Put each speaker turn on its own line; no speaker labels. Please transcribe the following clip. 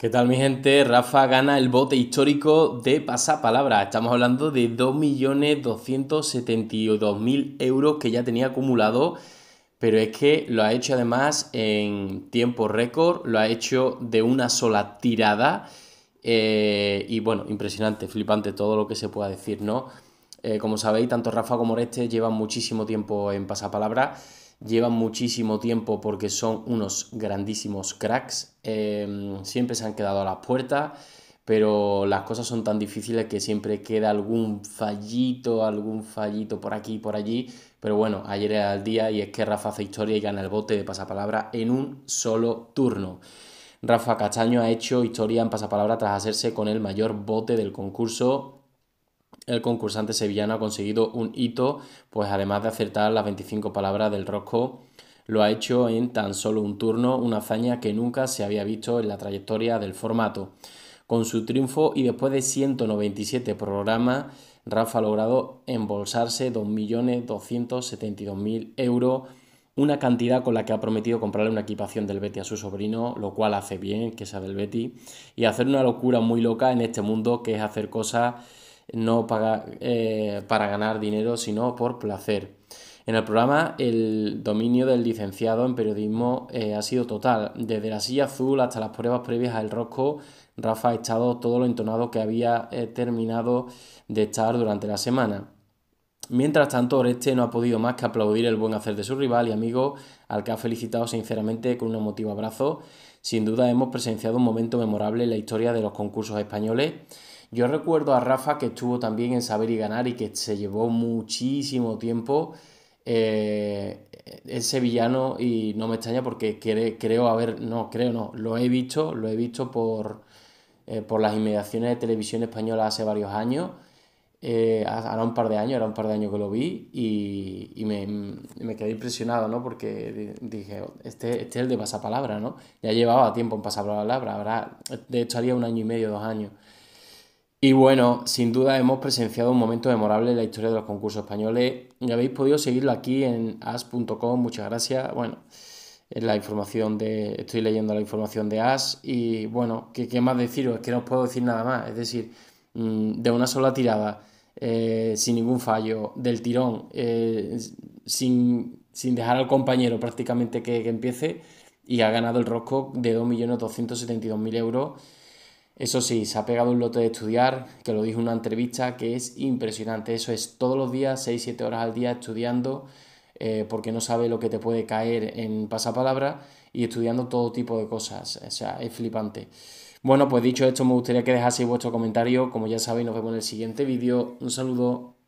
¿Qué tal mi gente? Rafa gana el bote histórico de pasapalabra. Estamos hablando de 2.272.000 euros que ya tenía acumulado, pero es que lo ha hecho además en tiempo récord, lo ha hecho de una sola tirada. Eh, y bueno, impresionante, flipante todo lo que se pueda decir, ¿no? Eh, como sabéis, tanto Rafa como Oreste llevan muchísimo tiempo en pasapalabra llevan muchísimo tiempo porque son unos grandísimos cracks, eh, siempre se han quedado a la puerta, pero las cosas son tan difíciles que siempre queda algún fallito, algún fallito por aquí y por allí, pero bueno, ayer era el día y es que Rafa hace historia y gana el bote de pasapalabra en un solo turno. Rafa Castaño ha hecho historia en pasapalabra tras hacerse con el mayor bote del concurso el concursante sevillano ha conseguido un hito, pues además de acertar las 25 palabras del rosco, lo ha hecho en tan solo un turno, una hazaña que nunca se había visto en la trayectoria del formato. Con su triunfo y después de 197 programas, Rafa ha logrado embolsarse 2.272.000 euros, una cantidad con la que ha prometido comprarle una equipación del Betty a su sobrino, lo cual hace bien que sea del Betty, y hacer una locura muy loca en este mundo que es hacer cosas no para, eh, para ganar dinero, sino por placer. En el programa, el dominio del licenciado en periodismo eh, ha sido total. Desde la silla azul hasta las pruebas previas al rosco, Rafa ha estado todo lo entonado que había eh, terminado de estar durante la semana. Mientras tanto, Oreste no ha podido más que aplaudir el buen hacer de su rival y amigo, al que ha felicitado sinceramente con un emotivo abrazo. Sin duda hemos presenciado un momento memorable en la historia de los concursos españoles yo recuerdo a Rafa que estuvo también en Saber y Ganar y que se llevó muchísimo tiempo eh, villano sevillano y no me extraña porque creo, haber, no, creo no, lo he visto, lo he visto por, eh, por las inmediaciones de televisión española hace varios años, ahora eh, un par de años, era un par de años que lo vi y, me, quedé impresionado, ¿no? Porque dije, oh, este, este es el de pasapalabra, ¿no? Ya llevaba tiempo en pasapalabra, ahora de hecho haría un año y medio, dos años. Y bueno, sin duda hemos presenciado un momento memorable en la historia de los concursos españoles. Y habéis podido seguirlo aquí en as.com, muchas gracias. Bueno, la información de. Estoy leyendo la información de As. Y bueno, ¿qué, qué más deciros? Es que no os puedo decir nada más. Es decir, mm, de una sola tirada, eh, sin ningún fallo, del tirón, eh, sin, sin, dejar al compañero prácticamente que, que empiece. Y ha ganado el Rosco de 2.272.000 euros eso sí, se ha pegado un lote de estudiar, que lo dijo en una entrevista, que es impresionante. Eso es todos los días, 6-7 horas al día estudiando, eh, porque no sabe lo que te puede caer en pasapalabra y estudiando todo tipo de cosas. O sea, es flipante. Bueno, pues dicho esto, me gustaría que dejaseis vuestro comentario. Como ya sabéis, nos vemos en el siguiente vídeo. Un saludo.